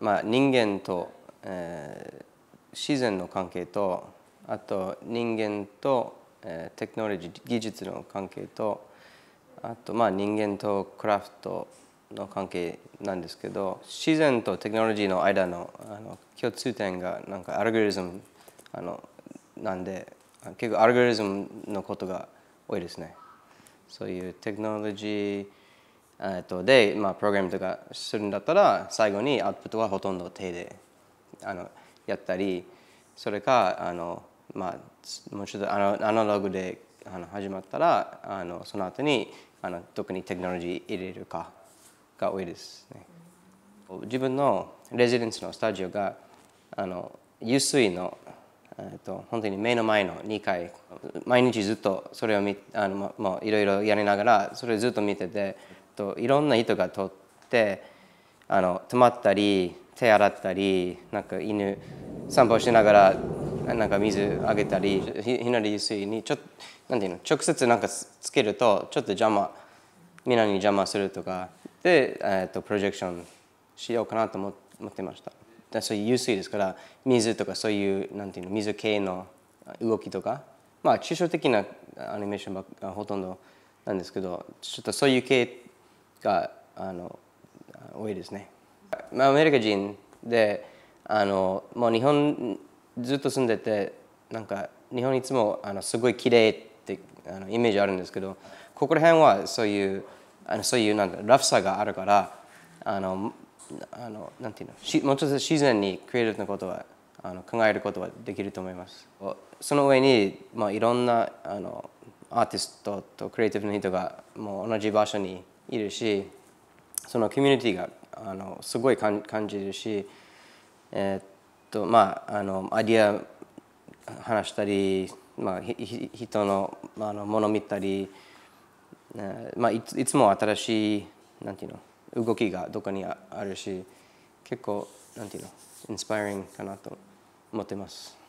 まあ、人間と、えー、自然の関係とあと人間と、えー、テクノロジー技術の関係とあとまあ人間とクラフトの関係なんですけど自然とテクノロジーの間のあの共通点がなんかアルゴリズムあのなんで結構アルゴリズムのことが多いですね。そういうテクノロジーえっと、で、まあ、プログラムとかするんだったら最後にアウトプットはほとんど手であのやったりそれかあの、まあ、もうちょっとアナログであの始まったらあのその後にあの特にテクノロジー入れるかが多いですね。自分のレジデンスのスタジオがあの湯水の、えー、っと、本当に目の前の2階毎日ずっとそれをあの、まあ、いろいろやりながらそれをずっと見てて。といろんな糸が通ってあの止まったり手洗ったりなんか犬散歩しながらなんか水あげたりひなり水にちょなんていうの直接なんかつけるとちょっと邪魔みんなに邪魔するとかで、えーと、とプロジェクションしようかなと思ってました。でそういうす水ですから水とかそういうなんていうの水系の動きとかまあ抽象的なアニメーションばほとんどなんですけどちょっとそういう系があの多いですね。まあ、アメリカ人であのもう日本ずっと住んでてなんか日本いつもあのすごい綺麗ってあのイメージあるんですけどここら辺はそういうあのそういうなんだラフさがあるからあのあのなんていうのしもうちょっと自然にクリエイティブなことはあの考えることはできると思います。その上に、まあ、いろんなあのアーティストとクリエイティブな人がもう同じ場所にいるしそのコミュニティがあのすごい感じるし、えー、っとまああのアイディア話したり、まあ、ひ人のあのもの見たり、えーまあ、いついつも新しいなんていうの動きがどこにあるし結構なんていうのインスパイリングかなと思ってます。